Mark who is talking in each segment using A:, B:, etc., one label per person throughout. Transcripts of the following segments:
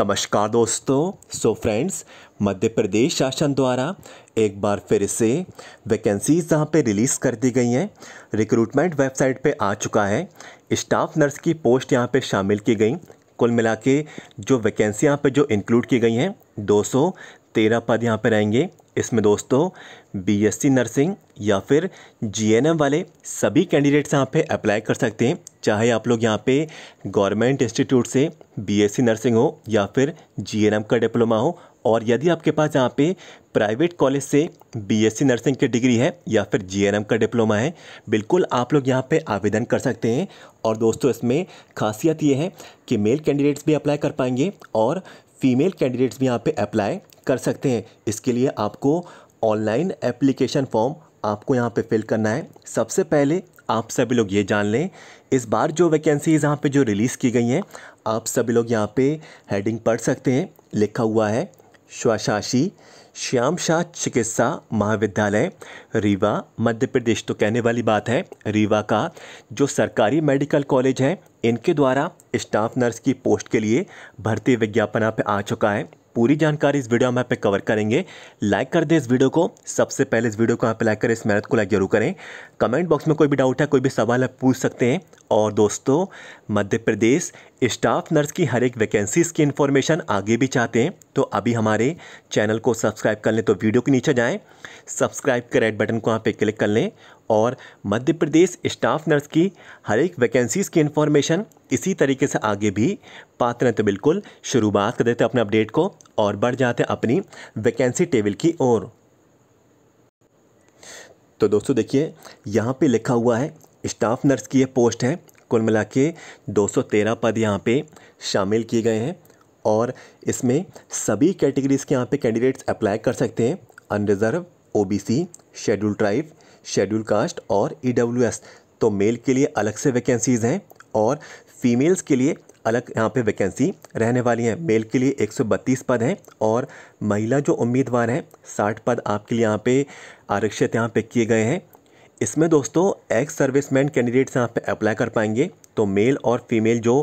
A: नमस्कार दोस्तों so friends मध्य प्रदेश शासन द्वारा एक बार फिर से वैकेंसीज यहाँ पे रिलीज़ कर दी गई हैं रिक्रूटमेंट वेबसाइट पे आ चुका है स्टाफ नर्स की पोस्ट यहाँ पे शामिल की गई कुल मिला के जो वैकेंसी यहाँ पर जो इंक्लूड की गई हैं दो सौ तेरह पद यहाँ पर रहेंगे इसमें दोस्तों बीएससी नर्सिंग या फिर जीएनएम वाले सभी कैंडिडेट्स यहाँ पे अप्लाई कर सकते हैं चाहे आप लोग यहाँ पे गवर्नमेंट इंस्टीट्यूट से बीएससी नर्सिंग हो या फिर जीएनएम का डिप्लोमा हो और यदि आपके पास यहाँ पे प्राइवेट कॉलेज से बीएससी नर्सिंग की डिग्री है या फिर जीएनएम का डिप्लोमा है बिल्कुल आप लोग यहाँ पे आवेदन कर सकते हैं और दोस्तों इसमें खासियत ये है कि मेल कैंडिडेट्स भी अप्लाई कर पाएंगे और फीमेल कैंडिडेट्स भी यहाँ पे अप्लाई कर सकते हैं इसके लिए आपको ऑनलाइन एप्लीकेशन फॉर्म आपको यहाँ पर फिल करना है सबसे पहले आप सभी लोग ये जान लें इस बार जो वैकेंसीज़ यहाँ पे जो रिलीज़ की गई हैं आप सभी लोग यहाँ पे हेडिंग पढ़ सकते हैं लिखा हुआ है श्वासाशी शाह चिकित्सा महाविद्यालय रीवा मध्य प्रदेश तो कहने वाली बात है रीवा का जो सरकारी मेडिकल कॉलेज है इनके द्वारा स्टाफ नर्स की पोस्ट के लिए भर्ती विज्ञापन आप आ चुका है पूरी जानकारी इस वीडियो में आप कवर करेंगे लाइक कर दें इस वीडियो को सबसे पहले इस वीडियो को आप लाइक करें इस मेहनत को लाइक जरूर करें कमेंट बॉक्स में कोई भी डाउट है कोई भी सवाल है पूछ सकते हैं और दोस्तों मध्य प्रदेश स्टाफ नर्स की हर एक वैकेंसीज की इन्फॉर्मेशन आगे भी चाहते हैं तो अभी हमारे चैनल को सब्सक्राइब कर लें तो वीडियो के नीचे जाएं सब्सक्राइब के रेड बटन को वहाँ पे क्लिक कर लें और मध्य प्रदेश स्टाफ नर्स की हर एक वैकेंसीज़ की इन्फॉर्मेशन इसी तरीके से आगे भी पाते हैं तो बिल्कुल शुरुआत कर देते अपने अपडेट को और बढ़ जाते हैं अपनी वैकेंसी टेबल की ओर तो दोस्तों देखिए यहाँ पे लिखा हुआ है स्टाफ नर्स की ये पोस्ट है कुल मिला के दो पद यहाँ पे शामिल किए गए हैं और इसमें सभी कैटेगरीज़ के यहाँ पे कैंडिडेट्स अप्लाई कर सकते हैं unreserved OBC schedule tribe schedule caste और ईडब्ल्यूएस e तो मेल के लिए अलग से वैकेंसीज़ हैं और फीमेल्स के लिए अलग यहाँ पे वैकेंसी रहने वाली है मेल के लिए 132 पद हैं और महिला जो उम्मीदवार हैं 60 पद आपके लिए यहाँ पे आरक्षित यहाँ पे किए गए हैं इसमें दोस्तों एक्स सर्विसमैन कैंडिडेट्स यहाँ पे अप्लाई कर पाएंगे तो मेल और फीमेल जो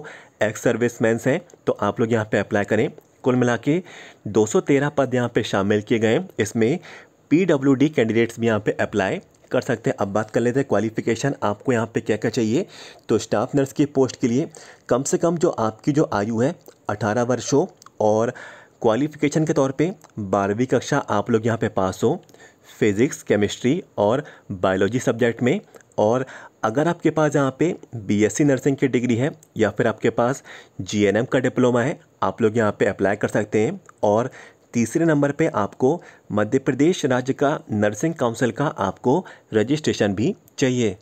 A: एक्स सर्विसमैन्स हैं तो आप लोग यहाँ पे अप्लाई करें कुल मिला के दो पद यहाँ पे शामिल किए गए इसमें पीडब्ल्यूडी कैंडिडेट्स भी यहाँ पे अप्लाई कर सकते हैं अब बात कर लेते हैं क्वालिफिकेशन आपको यहाँ पे क्या क्या चाहिए तो स्टाफ नर्स की पोस्ट के लिए कम से कम जो आपकी जो आयु है अठारह वर्ष हो और क्वालिफिकेशन के तौर पे बारहवीं कक्षा आप लोग यहाँ पे पास हो फिज़िक्स केमिस्ट्री और बायोलॉजी सब्जेक्ट में और अगर आपके पास यहाँ पे बीएससी नर्सिंग की डिग्री है या फिर आपके पास जीएनएम का डिप्लोमा है आप लोग यहाँ पे अप्लाई कर सकते हैं और तीसरे नंबर पे आपको मध्य प्रदेश राज्य का नर्सिंग काउंसिल का आपको रजिस्ट्रेशन भी चाहिए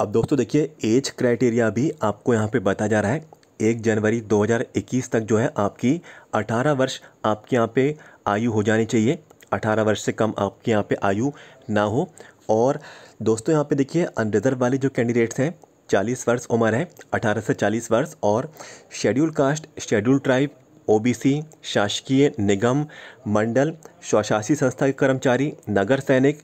A: अब दोस्तों देखिए एज क्राइटेरिया भी आपको यहाँ पे बताया जा रहा है एक जनवरी 2021 तक जो है आपकी 18 वर्ष आपके यहाँ पे आयु हो जानी चाहिए अठारह वर्ष से कम आपके यहाँ पे आयु ना हो और दोस्तों यहाँ पे देखिए अनरिजर्व वाले जो कैंडिडेट्स हैं चालीस वर्ष उम्र है अठारह से चालीस वर्ष और schedule caste schedule tribe OBC शासकीय निगम मंडल स्वशासी संस्था के कर्मचारी नगर सैनिक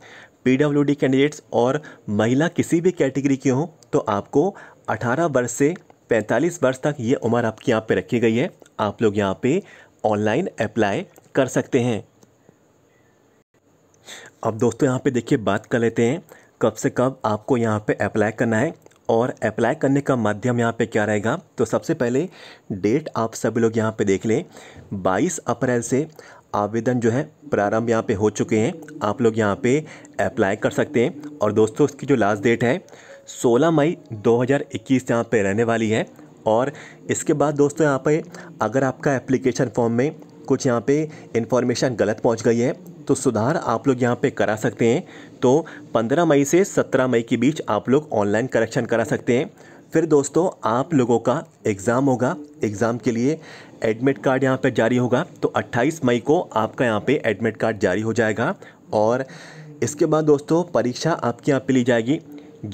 A: पी कैंडिडेट्स और महिला किसी भी कैटेगरी की हो तो आपको 18 वर्ष से 45 वर्ष तक ये उम्र आपकी यहाँ पे रखी गई है आप लोग यहाँ पे ऑनलाइन अप्लाई कर सकते हैं अब दोस्तों यहाँ पे देखिए बात कर लेते हैं कब से कब आपको यहाँ पे अप्लाई करना है और अप्लाई करने का माध्यम यहाँ पे क्या रहेगा तो सबसे पहले डेट आप सभी लोग यहाँ पे देख लें बाईस अप्रैल से आवेदन जो है प्रारंभ यहाँ पे हो चुके हैं आप लोग यहाँ पे अप्लाई कर सकते हैं और दोस्तों इसकी जो लास्ट डेट है 16 मई 2021 हज़ार यहाँ पर रहने वाली है और इसके बाद दोस्तों यहाँ पे अगर आपका एप्लीकेशन फॉर्म में कुछ यहाँ पे इन्फॉर्मेशन गलत पहुँच गई है तो सुधार आप लोग यहाँ पे करा सकते हैं तो 15 मई से 17 मई के बीच आप लोग ऑनलाइन करेक्शन करा सकते हैं फिर दोस्तों आप लोगों का एग्ज़ाम होगा एग्ज़ाम के लिए एडमिट कार्ड यहाँ पर जारी होगा तो अट्ठाईस मई को आपका यहाँ पर एडमिट कार्ड जारी हो जाएगा और इसके बाद दोस्तों परीक्षा आपके यहाँ पर ली जाएगी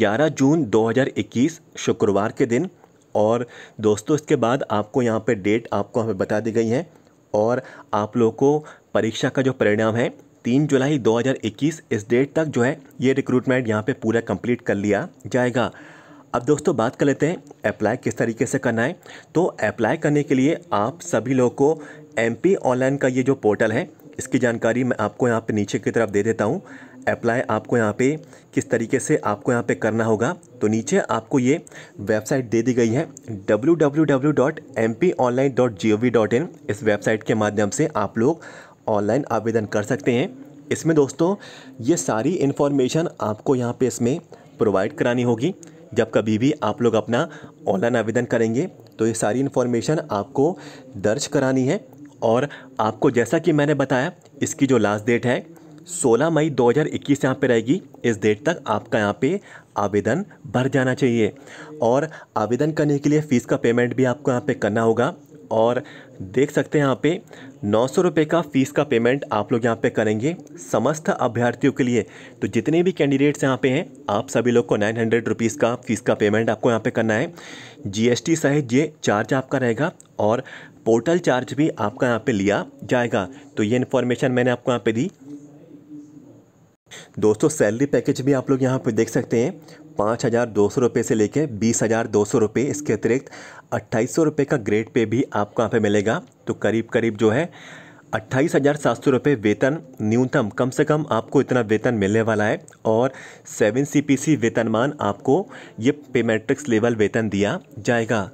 A: 11 जून 2021 शुक्रवार के दिन और दोस्तों इसके बाद आपको यहाँ पे डेट आपको हमें बता दी गई है और आप लोगों को परीक्षा का जो परिणाम है तीन जुलाई 2021 इस डेट तक जो है ये रिक्रूटमेंट यहाँ पे पूरा कंप्लीट कर लिया जाएगा अब दोस्तों बात कर लेते हैं अप्लाई किस तरीके से करना है तो अप्लाई करने के लिए आप सभी लोगों को एम ऑनलाइन का ये जो पोर्टल है इसकी जानकारी मैं आपको यहाँ पर नीचे की तरफ दे देता हूँ अप्लाई आपको यहाँ पे किस तरीके से आपको यहाँ पे करना होगा तो नीचे आपको ये वेबसाइट दे दी गई है www.mponline.gov.in इस वेबसाइट के माध्यम से आप लोग ऑनलाइन आवेदन कर सकते हैं इसमें दोस्तों ये सारी इन्फॉर्मेशन आपको यहाँ पे इसमें प्रोवाइड करानी होगी जब कभी भी आप लोग अपना ऑनलाइन आवेदन करेंगे तो ये सारी इन्फॉर्मेशन आपको दर्ज करानी है और आपको जैसा कि मैंने बताया इसकी जो लास्ट डेट है 16 मई 2021 यहाँ पर रहेगी इस डेट तक आपका यहाँ पे आवेदन भर जाना चाहिए और आवेदन करने के लिए फ़ीस का पेमेंट भी आपको यहाँ पे करना होगा और देख सकते हैं यहाँ पे नौ सौ रुपये का फ़ीस का पेमेंट आप लोग यहाँ पे करेंगे समस्त अभ्यर्थियों के लिए तो जितने भी कैंडिडेट्स यहाँ पे हैं आप सभी लोग को नाइन हंड्रेड रुपीज़ का फ़ीस का पेमेंट आपको यहाँ पे करना है जीएसटी सहित ये चार्ज आपका रहेगा और पोर्टल चार्ज भी आपका यहाँ पे लिया जाएगा तो ये इन्फॉर्मेशन मैंने आपको यहाँ पर दी दोस्तों सैलरी पैकेज भी आप लोग यहाँ पर देख सकते हैं पाँच हज़ार दो सौ रुपये से लेकर बीस हज़ार दो सौ रुपये इसके अतिरिक्त अट्ठाईस सौ रुपये का ग्रेड पे भी आपको यहाँ पे मिलेगा तो करीब करीब जो है अट्ठाईस हज़ार सात सौ रुपये वेतन न्यूनतम कम से कम आपको इतना वेतन मिलने वाला है और सेवन सी वेतनमान आपको ये पेमेट्रिक्स लेवल वेतन दिया जाएगा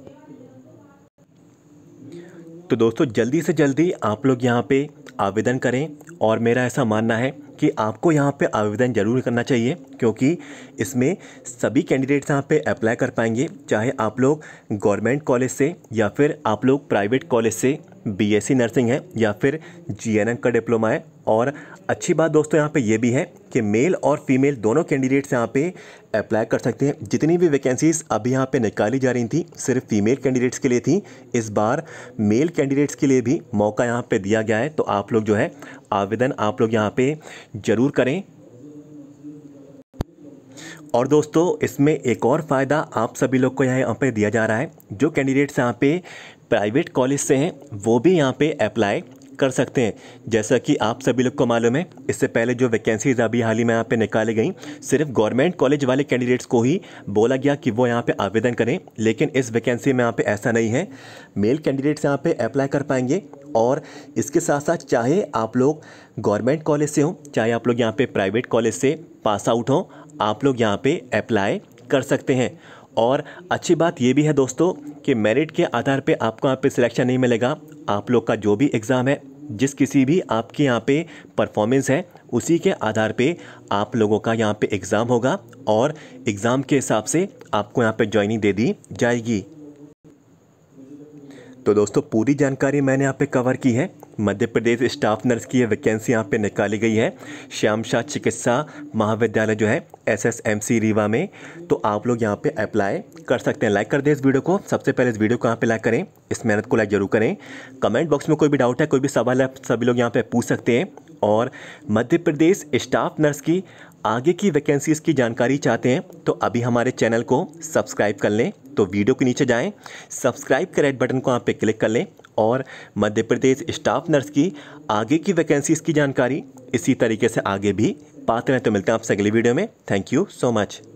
A: तो दोस्तों जल्दी से जल्दी आप लोग यहाँ पे आवेदन करें और मेरा ऐसा मानना है कि आपको यहाँ पे आवेदन ज़रूर करना चाहिए क्योंकि इसमें सभी कैंडिडेट्स यहाँ पे अप्लाई कर पाएंगे चाहे आप लोग गवर्नमेंट कॉलेज से या फिर आप लोग प्राइवेट कॉलेज से बीएससी नर्सिंग है या फिर जीएनएम का डिप्लोमा है और अच्छी बात दोस्तों यहाँ पे ये भी है कि मेल और फीमेल दोनों कैंडिडेट्स यहाँ पे अप्लाई कर सकते हैं जितनी भी वैकेंसीज़ अभी यहाँ पे निकाली जा रही थी सिर्फ फीमेल कैंडिडेट्स के लिए थी इस बार मेल कैंडिडेट्स के लिए भी मौका यहाँ पे दिया गया है तो आप लोग जो है आवेदन आप लोग यहाँ पे ज़रूर करें और दोस्तों इसमें एक और फ़ायदा आप सभी लोग को यहाँ पर दिया जा रहा है जो कैंडिडेट्स यहाँ पे प्राइवेट कॉलेज से हैं वो भी यहाँ पे अप्लाई कर सकते हैं जैसा कि आप सभी लोग को मालूम है इससे पहले जो वैकेंसीज अभी हाल ही में यहाँ पे निकाली गई सिर्फ गवर्नमेंट कॉलेज वाले कैंडिडेट्स को ही बोला गया कि वो यहाँ पे आवेदन करें लेकिन इस वैकेंसी में यहाँ पे ऐसा नहीं है मेल कैंडिडेट्स यहाँ पे अप्लाई कर पाएंगे और इसके साथ साथ चाहे आप लोग गवर्नमेंट कॉलेज से हों चाहे आप लोग यहाँ पर प्राइवेट कॉलेज से पास आउट हों आप लोग यहाँ पर अप्लाई कर सकते हैं और अच्छी बात ये भी है दोस्तों कि मेरिट के आधार पे आपको यहाँ पे सिलेक्शन नहीं मिलेगा आप लोग का जो भी एग्ज़ाम है जिस किसी भी आपके यहाँ पे परफॉर्मेंस है उसी के आधार पे आप लोगों का यहाँ पे एग्ज़ाम होगा और एग्ज़ाम के हिसाब से आपको यहाँ पे ज्वाइनिंग दे दी जाएगी तो दोस्तों पूरी जानकारी मैंने यहाँ पे कवर की है मध्य प्रदेश स्टाफ नर्स की ये वैकेंसी यहाँ पे निकाली गई है श्याम शाह चिकित्सा महाविद्यालय जो है S S M C Rewa में तो आप लोग यहाँ पे अप्लाई कर सकते हैं लाइक कर दें इस वीडियो को सबसे पहले इस वीडियो को यहाँ पे लाइक करें इस मेहनत को लाइक जरूर करें कमेंट बॉक्स में कोई भी डाउट है कोई भी सवाल है सभी लोग यहाँ पर पूछ सकते हैं और मध्य प्रदेश स्टाफ नर्स की आगे की वैकेंसीज की जानकारी चाहते हैं तो अभी हमारे चैनल को सब्सक्राइब कर लें तो वीडियो के नीचे जाएं सब्सक्राइब के रेड बटन को आप पे क्लिक कर लें और मध्य प्रदेश स्टाफ नर्स की आगे की वैकेंसीज की जानकारी इसी तरीके से आगे भी पाते रहें तो मिलते हैं आपसे अगली वीडियो में थैंक यू सो मच